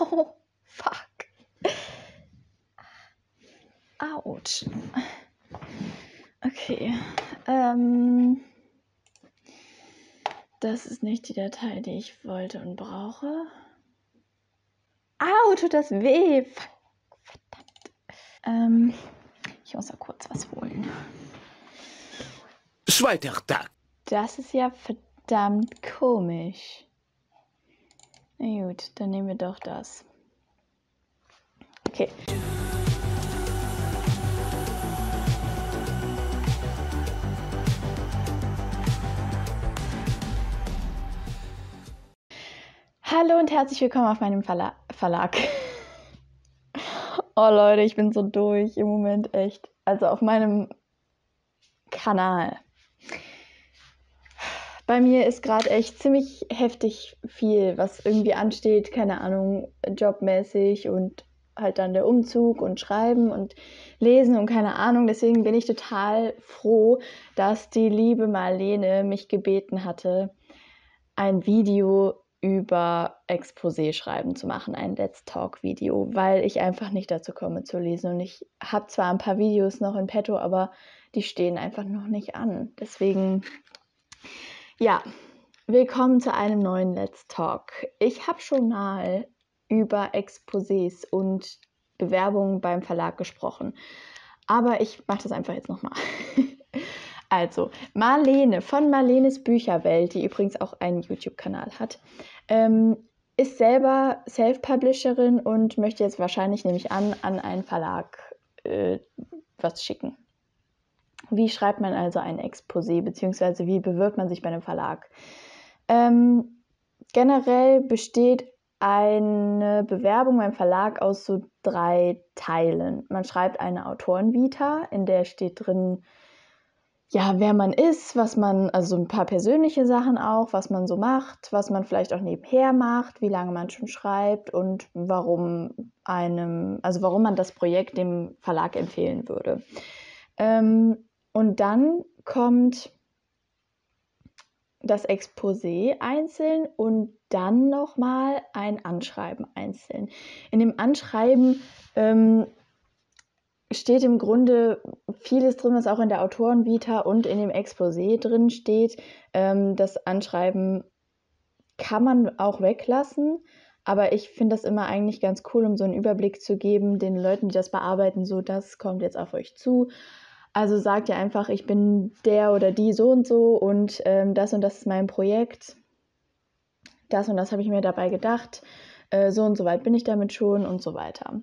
Oh, fuck. Autsch. Okay. Ähm, das ist nicht die Datei, die ich wollte und brauche. Au, tut das weh. Verdammt. Ähm, ich muss da kurz was holen. Zweiter Tag. Das ist ja verdammt komisch. Na gut, dann nehmen wir doch das. Okay. Hallo und herzlich willkommen auf meinem Verla Verlag. oh Leute, ich bin so durch im Moment echt. Also auf meinem Kanal. Bei mir ist gerade echt ziemlich heftig viel, was irgendwie ansteht, keine Ahnung, jobmäßig und halt dann der Umzug und Schreiben und Lesen und keine Ahnung. Deswegen bin ich total froh, dass die liebe Marlene mich gebeten hatte, ein Video über Exposé schreiben zu machen, ein Let's Talk Video, weil ich einfach nicht dazu komme zu lesen und ich habe zwar ein paar Videos noch in petto, aber die stehen einfach noch nicht an. Deswegen ja, willkommen zu einem neuen Let's Talk. Ich habe schon mal über Exposés und Bewerbungen beim Verlag gesprochen, aber ich mache das einfach jetzt nochmal. also, Marlene von Marlenes Bücherwelt, die übrigens auch einen YouTube-Kanal hat, ähm, ist selber Self-Publisherin und möchte jetzt wahrscheinlich, nehme ich an, an einen Verlag äh, was schicken. Wie schreibt man also ein Exposé, beziehungsweise wie bewirbt man sich bei einem Verlag? Ähm, generell besteht eine Bewerbung beim Verlag aus so drei Teilen. Man schreibt eine Autorenvita, in der steht drin, ja, wer man ist, was man, also ein paar persönliche Sachen auch, was man so macht, was man vielleicht auch nebenher macht, wie lange man schon schreibt und warum einem, also warum man das Projekt dem Verlag empfehlen würde. Ähm, und dann kommt das Exposé einzeln und dann nochmal ein Anschreiben einzeln. In dem Anschreiben ähm, steht im Grunde vieles drin, was auch in der Autorenvita und in dem Exposé drin steht. Ähm, das Anschreiben kann man auch weglassen, aber ich finde das immer eigentlich ganz cool, um so einen Überblick zu geben den Leuten, die das bearbeiten, so das kommt jetzt auf euch zu. Also sagt ihr einfach, ich bin der oder die so und so und ähm, das und das ist mein Projekt. Das und das habe ich mir dabei gedacht. Äh, so und so weit bin ich damit schon und so weiter.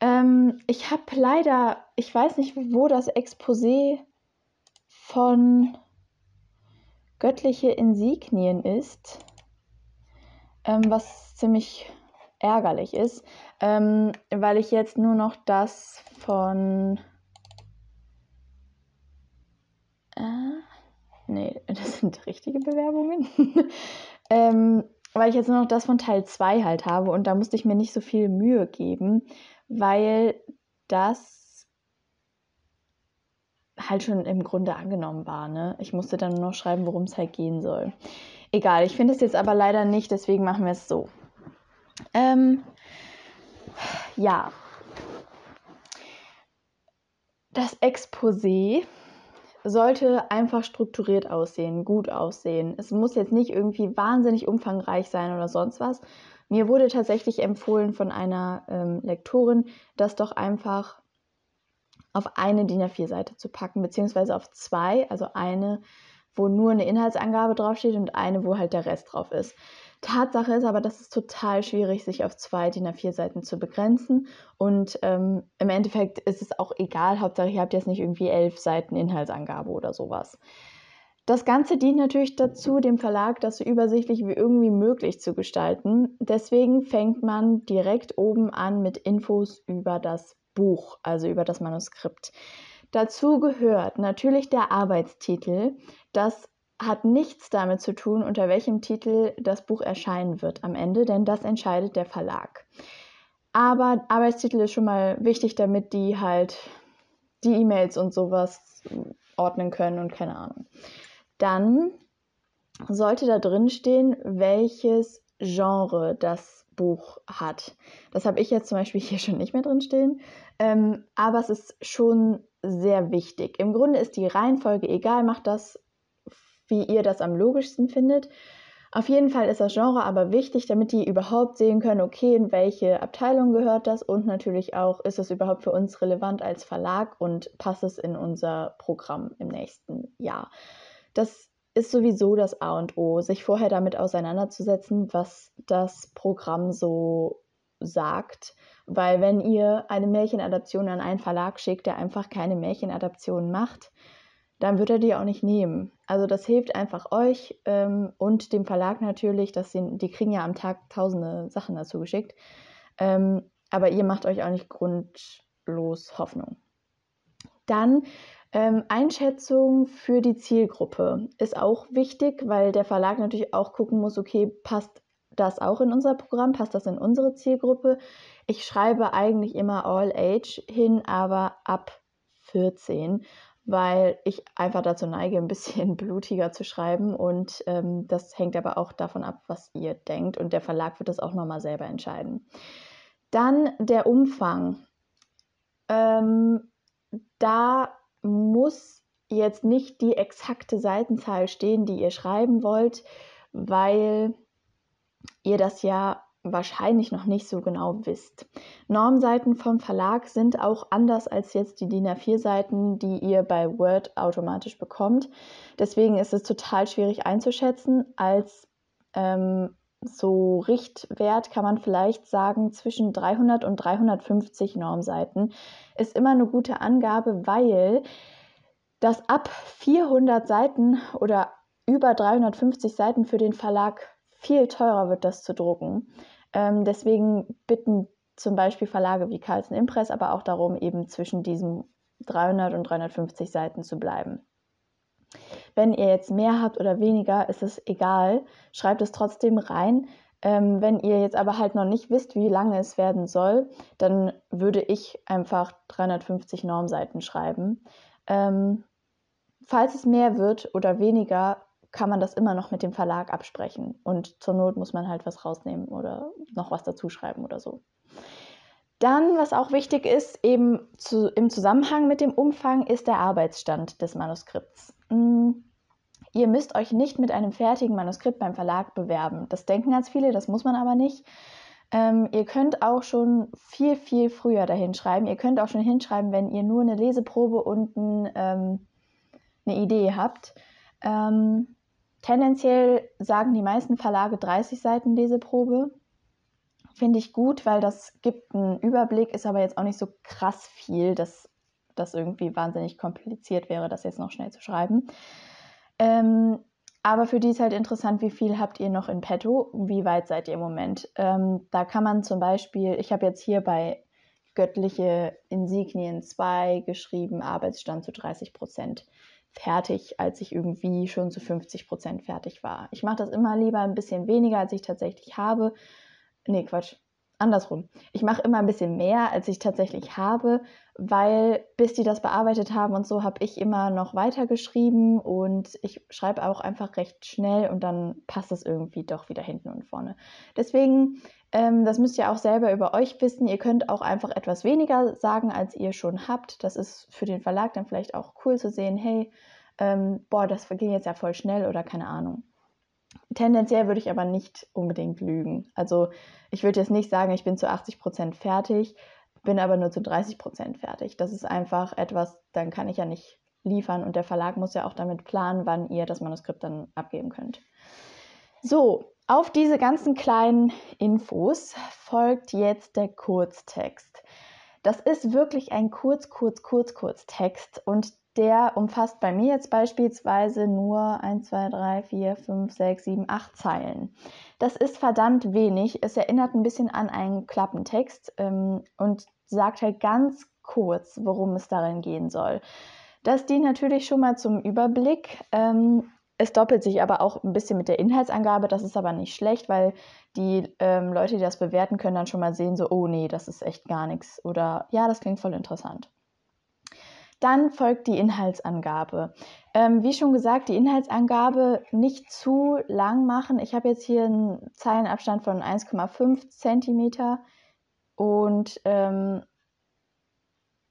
Ähm, ich habe leider, ich weiß nicht, wo das Exposé von göttliche Insignien ist, ähm, was ziemlich ärgerlich ist, ähm, weil ich jetzt nur noch das von äh, nee, das sind richtige Bewerbungen. ähm, weil ich jetzt nur noch das von Teil 2 halt habe und da musste ich mir nicht so viel Mühe geben, weil das halt schon im Grunde angenommen war. Ne? Ich musste dann nur noch schreiben, worum es halt gehen soll. Egal, ich finde es jetzt aber leider nicht, deswegen machen wir es so. Ähm, ja. Das Exposé sollte einfach strukturiert aussehen, gut aussehen. Es muss jetzt nicht irgendwie wahnsinnig umfangreich sein oder sonst was. Mir wurde tatsächlich empfohlen von einer ähm, Lektorin, das doch einfach auf eine DIN A4-Seite zu packen, beziehungsweise auf zwei, also eine, wo nur eine Inhaltsangabe draufsteht und eine, wo halt der Rest drauf ist. Tatsache ist aber, dass es total schwierig, sich auf zwei DIN A4-Seiten zu begrenzen. Und ähm, im Endeffekt ist es auch egal, Hauptsache ihr habt jetzt nicht irgendwie elf Seiten Inhaltsangabe oder sowas. Das Ganze dient natürlich dazu, dem Verlag das so übersichtlich wie irgendwie möglich zu gestalten. Deswegen fängt man direkt oben an mit Infos über das Buch, also über das Manuskript. Dazu gehört natürlich der Arbeitstitel, das hat nichts damit zu tun, unter welchem Titel das Buch erscheinen wird am Ende, denn das entscheidet der Verlag. Aber Arbeitstitel ist schon mal wichtig, damit die halt die E-Mails und sowas ordnen können und keine Ahnung. Dann sollte da drin stehen, welches Genre das Buch hat. Das habe ich jetzt zum Beispiel hier schon nicht mehr drin stehen, ähm, aber es ist schon sehr wichtig. Im Grunde ist die Reihenfolge egal, macht das wie ihr das am logischsten findet. Auf jeden Fall ist das Genre aber wichtig, damit die überhaupt sehen können, okay, in welche Abteilung gehört das und natürlich auch, ist es überhaupt für uns relevant als Verlag und passt es in unser Programm im nächsten Jahr. Das ist sowieso das A und O, sich vorher damit auseinanderzusetzen, was das Programm so sagt. Weil wenn ihr eine Märchenadaption an einen Verlag schickt, der einfach keine Märchenadaption macht, dann wird er die auch nicht nehmen. Also das hilft einfach euch ähm, und dem Verlag natürlich, dass sie, die kriegen ja am Tag tausende Sachen dazu geschickt. Ähm, aber ihr macht euch auch nicht grundlos Hoffnung. Dann ähm, Einschätzung für die Zielgruppe ist auch wichtig, weil der Verlag natürlich auch gucken muss, okay, passt das auch in unser Programm, passt das in unsere Zielgruppe. Ich schreibe eigentlich immer All Age hin, aber ab 14, weil ich einfach dazu neige, ein bisschen blutiger zu schreiben. Und ähm, das hängt aber auch davon ab, was ihr denkt. Und der Verlag wird das auch nochmal selber entscheiden. Dann der Umfang. Ähm, da muss jetzt nicht die exakte Seitenzahl stehen, die ihr schreiben wollt, weil ihr das ja wahrscheinlich noch nicht so genau wisst. Normseiten vom Verlag sind auch anders als jetzt die DIN A4-Seiten, die ihr bei Word automatisch bekommt. Deswegen ist es total schwierig einzuschätzen. Als ähm, so Richtwert kann man vielleicht sagen, zwischen 300 und 350 Normseiten ist immer eine gute Angabe, weil das ab 400 Seiten oder über 350 Seiten für den Verlag viel teurer wird, das zu drucken. Ähm, deswegen bitten zum Beispiel Verlage wie Carlsen Impress aber auch darum, eben zwischen diesen 300 und 350 Seiten zu bleiben. Wenn ihr jetzt mehr habt oder weniger, ist es egal. Schreibt es trotzdem rein. Ähm, wenn ihr jetzt aber halt noch nicht wisst, wie lange es werden soll, dann würde ich einfach 350 Normseiten schreiben. Ähm, falls es mehr wird oder weniger, kann man das immer noch mit dem Verlag absprechen. Und zur Not muss man halt was rausnehmen oder noch was dazuschreiben oder so. Dann, was auch wichtig ist, eben zu, im Zusammenhang mit dem Umfang, ist der Arbeitsstand des Manuskripts. Hm. Ihr müsst euch nicht mit einem fertigen Manuskript beim Verlag bewerben. Das denken ganz viele, das muss man aber nicht. Ähm, ihr könnt auch schon viel, viel früher dahin schreiben. Ihr könnt auch schon hinschreiben, wenn ihr nur eine Leseprobe und ein, ähm, eine Idee habt. Ähm, Tendenziell sagen die meisten Verlage 30 Seiten Leseprobe. Finde ich gut, weil das gibt einen Überblick, ist aber jetzt auch nicht so krass viel, dass das irgendwie wahnsinnig kompliziert wäre, das jetzt noch schnell zu schreiben. Ähm, aber für die ist halt interessant, wie viel habt ihr noch in petto, wie weit seid ihr im Moment. Ähm, da kann man zum Beispiel, ich habe jetzt hier bei Göttliche Insignien 2 geschrieben, Arbeitsstand zu 30 Prozent fertig, als ich irgendwie schon zu 50 Prozent fertig war. Ich mache das immer lieber ein bisschen weniger, als ich tatsächlich habe. Nee, Quatsch. Andersrum. Ich mache immer ein bisschen mehr, als ich tatsächlich habe, weil bis die das bearbeitet haben und so, habe ich immer noch weitergeschrieben und ich schreibe auch einfach recht schnell und dann passt es irgendwie doch wieder hinten und vorne. Deswegen ähm, das müsst ihr auch selber über euch wissen. Ihr könnt auch einfach etwas weniger sagen, als ihr schon habt. Das ist für den Verlag dann vielleicht auch cool zu sehen, hey, ähm, boah, das ging jetzt ja voll schnell oder keine Ahnung. Tendenziell würde ich aber nicht unbedingt lügen. Also ich würde jetzt nicht sagen, ich bin zu 80 Prozent fertig, bin aber nur zu 30 Prozent fertig. Das ist einfach etwas, dann kann ich ja nicht liefern und der Verlag muss ja auch damit planen, wann ihr das Manuskript dann abgeben könnt. So, auf diese ganzen kleinen Infos folgt jetzt der Kurztext. Das ist wirklich ein kurz, kurz, kurz, kurz Text und der umfasst bei mir jetzt beispielsweise nur 1, 2, 3, 4, 5, 6, 7, 8 Zeilen. Das ist verdammt wenig. Es erinnert ein bisschen an einen Klappentext ähm, und sagt halt ganz kurz, worum es darin gehen soll. Das dient natürlich schon mal zum Überblick ähm, es doppelt sich aber auch ein bisschen mit der Inhaltsangabe. Das ist aber nicht schlecht, weil die ähm, Leute, die das bewerten, können dann schon mal sehen, so, oh nee, das ist echt gar nichts. Oder ja, das klingt voll interessant. Dann folgt die Inhaltsangabe. Ähm, wie schon gesagt, die Inhaltsangabe nicht zu lang machen. Ich habe jetzt hier einen Zeilenabstand von 1,5 cm und ähm,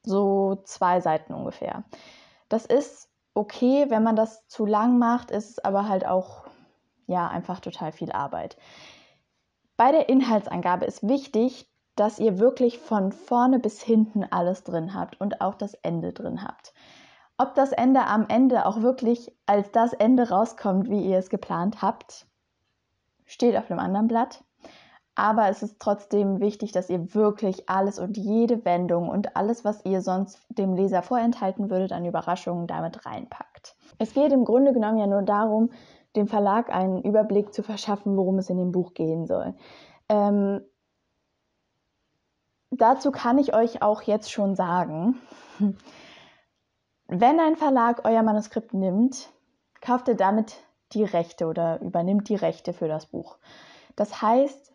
so zwei Seiten ungefähr. Das ist okay, wenn man das zu lang macht, ist es aber halt auch ja einfach total viel Arbeit. Bei der Inhaltsangabe ist wichtig, dass ihr wirklich von vorne bis hinten alles drin habt und auch das Ende drin habt. Ob das Ende am Ende auch wirklich als das Ende rauskommt, wie ihr es geplant habt, steht auf einem anderen Blatt. Aber es ist trotzdem wichtig, dass ihr wirklich alles und jede Wendung und alles, was ihr sonst dem Leser vorenthalten würdet, an Überraschungen damit reinpackt. Es geht im Grunde genommen ja nur darum, dem Verlag einen Überblick zu verschaffen, worum es in dem Buch gehen soll. Ähm, dazu kann ich euch auch jetzt schon sagen, wenn ein Verlag euer Manuskript nimmt, kauft ihr damit die Rechte oder übernimmt die Rechte für das Buch. Das heißt,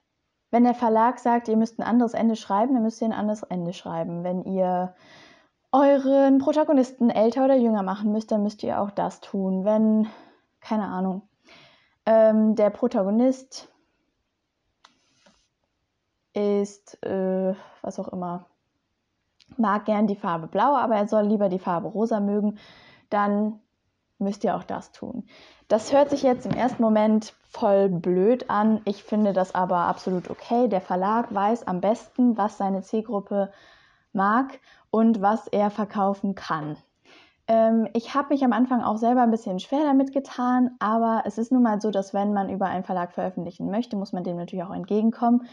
wenn der Verlag sagt, ihr müsst ein anderes Ende schreiben, dann müsst ihr ein anderes Ende schreiben. Wenn ihr euren Protagonisten älter oder jünger machen müsst, dann müsst ihr auch das tun. Wenn, keine Ahnung, ähm, der Protagonist ist, äh, was auch immer, mag gern die Farbe blau, aber er soll lieber die Farbe rosa mögen, dann müsst ihr auch das tun. Das hört sich jetzt im ersten Moment voll blöd an. Ich finde das aber absolut okay. Der Verlag weiß am besten, was seine Zielgruppe mag und was er verkaufen kann. Ähm, ich habe mich am Anfang auch selber ein bisschen schwer damit getan, aber es ist nun mal so, dass wenn man über einen Verlag veröffentlichen möchte, muss man dem natürlich auch entgegenkommen,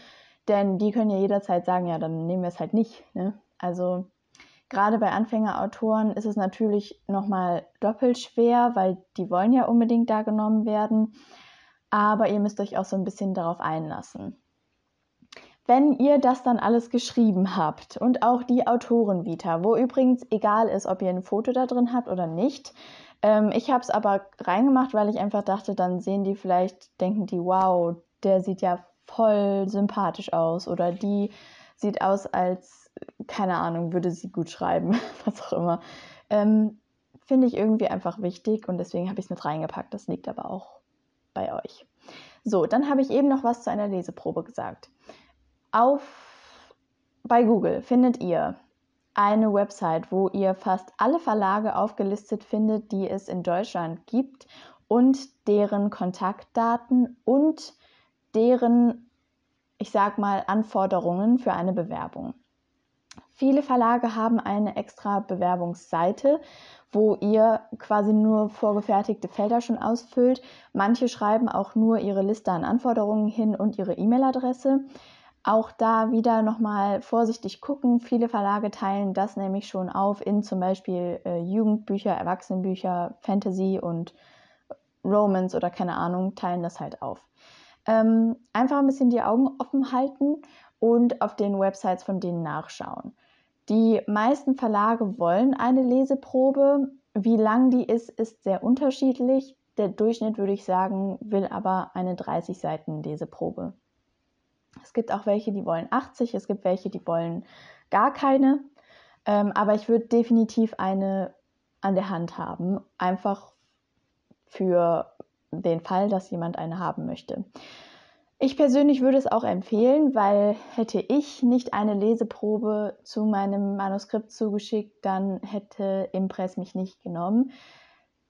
denn die können ja jederzeit sagen, ja, dann nehmen wir es halt nicht. Ne? Also Gerade bei Anfängerautoren ist es natürlich nochmal doppelt schwer, weil die wollen ja unbedingt da genommen werden. Aber ihr müsst euch auch so ein bisschen darauf einlassen. Wenn ihr das dann alles geschrieben habt und auch die Autorenvita, wo übrigens egal ist, ob ihr ein Foto da drin habt oder nicht, ähm, ich habe es aber reingemacht, weil ich einfach dachte, dann sehen die vielleicht, denken die, wow, der sieht ja voll sympathisch aus oder die sieht aus, als keine Ahnung, würde sie gut schreiben, was auch immer. Ähm, Finde ich irgendwie einfach wichtig und deswegen habe ich es mit reingepackt. Das liegt aber auch bei euch. So, dann habe ich eben noch was zu einer Leseprobe gesagt. Auf bei Google findet ihr eine Website, wo ihr fast alle Verlage aufgelistet findet, die es in Deutschland gibt und deren Kontaktdaten und deren, ich sag mal, Anforderungen für eine Bewerbung. Viele Verlage haben eine extra Bewerbungsseite, wo ihr quasi nur vorgefertigte Felder schon ausfüllt. Manche schreiben auch nur ihre Liste an Anforderungen hin und ihre E-Mail-Adresse. Auch da wieder nochmal vorsichtig gucken. Viele Verlage teilen das nämlich schon auf in zum Beispiel äh, Jugendbücher, Erwachsenenbücher, Fantasy und Romance oder keine Ahnung, teilen das halt auf. Ähm, einfach ein bisschen die Augen offen halten und auf den Websites von denen nachschauen. Die meisten Verlage wollen eine Leseprobe. Wie lang die ist, ist sehr unterschiedlich. Der Durchschnitt, würde ich sagen, will aber eine 30 Seiten Leseprobe. Es gibt auch welche, die wollen 80, es gibt welche, die wollen gar keine. Ähm, aber ich würde definitiv eine an der Hand haben, einfach für den Fall, dass jemand eine haben möchte. Ich persönlich würde es auch empfehlen, weil hätte ich nicht eine Leseprobe zu meinem Manuskript zugeschickt, dann hätte Impress mich nicht genommen.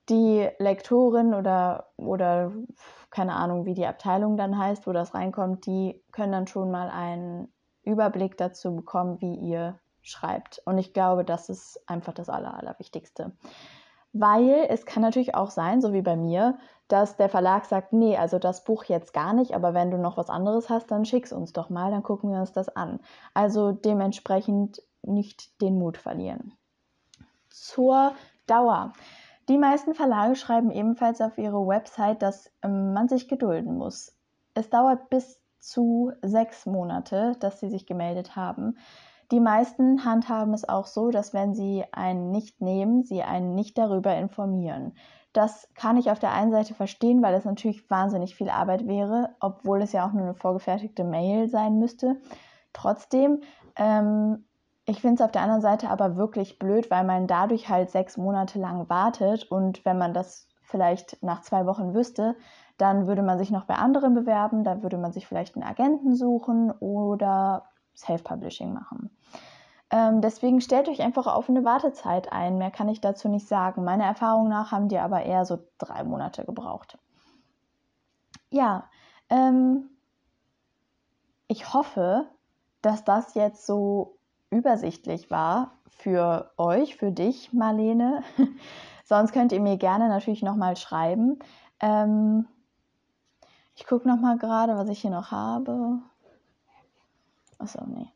Die Lektorin oder, oder keine Ahnung, wie die Abteilung dann heißt, wo das reinkommt, die können dann schon mal einen Überblick dazu bekommen, wie ihr schreibt. Und ich glaube, das ist einfach das Aller, Allerwichtigste weil es kann natürlich auch sein, so wie bei mir, dass der Verlag sagt, nee, also das Buch jetzt gar nicht, aber wenn du noch was anderes hast, dann schick's uns doch mal, dann gucken wir uns das an. Also dementsprechend nicht den Mut verlieren. Zur Dauer. Die meisten Verlage schreiben ebenfalls auf ihre Website, dass ähm, man sich gedulden muss. Es dauert bis zu sechs Monate, dass sie sich gemeldet haben. Die meisten handhaben es auch so, dass wenn sie einen nicht nehmen, sie einen nicht darüber informieren. Das kann ich auf der einen Seite verstehen, weil das natürlich wahnsinnig viel Arbeit wäre, obwohl es ja auch nur eine vorgefertigte Mail sein müsste. Trotzdem, ähm, ich finde es auf der anderen Seite aber wirklich blöd, weil man dadurch halt sechs Monate lang wartet und wenn man das vielleicht nach zwei Wochen wüsste, dann würde man sich noch bei anderen bewerben, dann würde man sich vielleicht einen Agenten suchen oder Self-Publishing machen. Ähm, deswegen stellt euch einfach auf eine Wartezeit ein. Mehr kann ich dazu nicht sagen. Meiner Erfahrung nach haben die aber eher so drei Monate gebraucht. Ja, ähm, ich hoffe, dass das jetzt so übersichtlich war für euch, für dich, Marlene. Sonst könnt ihr mir gerne natürlich nochmal schreiben. Ähm, ich gucke nochmal gerade, was ich hier noch habe. Achso, nee.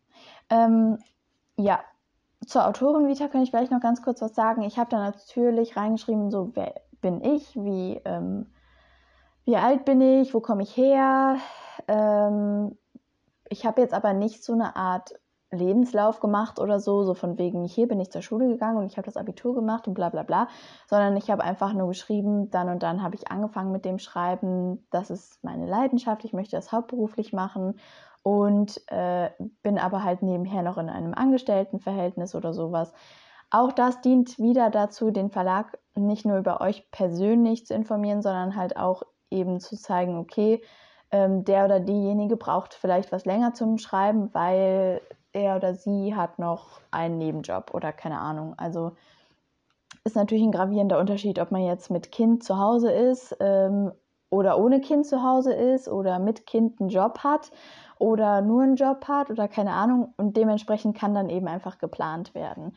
Ähm, ja, zur Autorenvita kann ich vielleicht noch ganz kurz was sagen. Ich habe da natürlich reingeschrieben, so wer bin ich, wie, ähm, wie alt bin ich, wo komme ich her. Ähm, ich habe jetzt aber nicht so eine Art Lebenslauf gemacht oder so, so von wegen, hier bin ich zur Schule gegangen und ich habe das Abitur gemacht und bla bla bla, sondern ich habe einfach nur geschrieben, dann und dann habe ich angefangen mit dem Schreiben, das ist meine Leidenschaft, ich möchte das hauptberuflich machen und äh, bin aber halt nebenher noch in einem Angestelltenverhältnis oder sowas. Auch das dient wieder dazu, den Verlag nicht nur über euch persönlich zu informieren, sondern halt auch eben zu zeigen, okay, ähm, der oder diejenige braucht vielleicht was länger zum Schreiben, weil er oder sie hat noch einen Nebenjob oder keine Ahnung. Also ist natürlich ein gravierender Unterschied, ob man jetzt mit Kind zu Hause ist ähm, oder ohne Kind zu Hause ist oder mit Kind einen Job hat oder nur einen Job hat oder keine Ahnung. Und dementsprechend kann dann eben einfach geplant werden.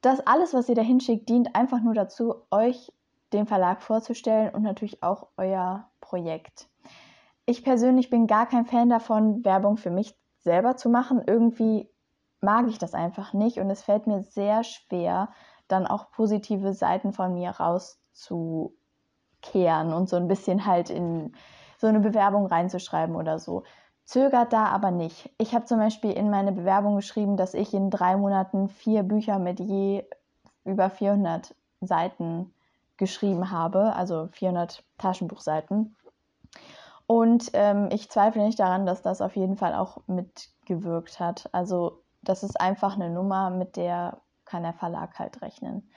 Das alles, was ihr da hinschickt, dient einfach nur dazu, euch den Verlag vorzustellen und natürlich auch euer Projekt. Ich persönlich bin gar kein Fan davon, Werbung für mich selber zu machen. Irgendwie mag ich das einfach nicht und es fällt mir sehr schwer, dann auch positive Seiten von mir rauszukehren und so ein bisschen halt in so eine Bewerbung reinzuschreiben oder so. Zögert da aber nicht. Ich habe zum Beispiel in meine Bewerbung geschrieben, dass ich in drei Monaten vier Bücher mit je über 400 Seiten geschrieben habe, also 400 Taschenbuchseiten. Und ähm, ich zweifle nicht daran, dass das auf jeden Fall auch mitgewirkt hat. Also das ist einfach eine Nummer, mit der kann der Verlag halt rechnen.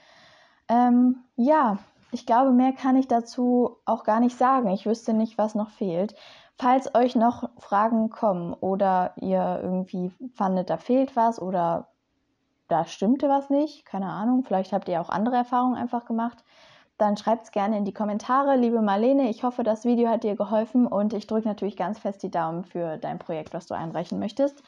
Ähm, ja, ich glaube, mehr kann ich dazu auch gar nicht sagen. Ich wüsste nicht, was noch fehlt. Falls euch noch Fragen kommen oder ihr irgendwie fandet, da fehlt was oder da stimmte was nicht, keine Ahnung, vielleicht habt ihr auch andere Erfahrungen einfach gemacht, dann schreibt es gerne in die Kommentare. Liebe Marlene, ich hoffe, das Video hat dir geholfen und ich drücke natürlich ganz fest die Daumen für dein Projekt, was du einreichen möchtest.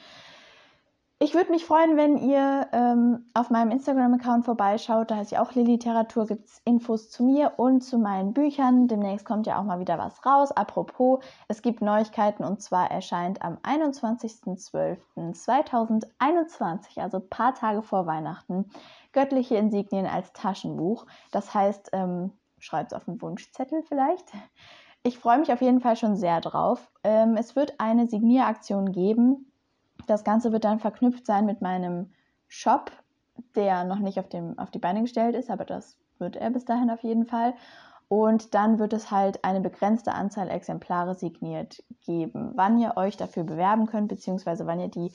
Ich würde mich freuen, wenn ihr ähm, auf meinem Instagram-Account vorbeischaut. Da heißt ich auch Lilly Literatur. Gibt es Infos zu mir und zu meinen Büchern. Demnächst kommt ja auch mal wieder was raus. Apropos, es gibt Neuigkeiten und zwar erscheint am 21.12.2021, also ein paar Tage vor Weihnachten, göttliche Insignien als Taschenbuch. Das heißt, ähm, schreibt es auf den Wunschzettel vielleicht. Ich freue mich auf jeden Fall schon sehr drauf. Ähm, es wird eine Signieraktion geben. Das Ganze wird dann verknüpft sein mit meinem Shop, der noch nicht auf, dem, auf die Beine gestellt ist, aber das wird er bis dahin auf jeden Fall. Und dann wird es halt eine begrenzte Anzahl Exemplare signiert geben. Wann ihr euch dafür bewerben könnt, beziehungsweise wann ihr die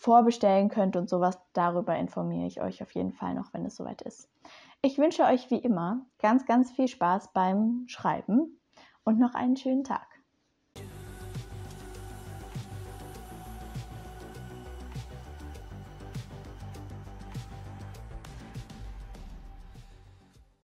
vorbestellen könnt und sowas, darüber informiere ich euch auf jeden Fall noch, wenn es soweit ist. Ich wünsche euch wie immer ganz, ganz viel Spaß beim Schreiben und noch einen schönen Tag.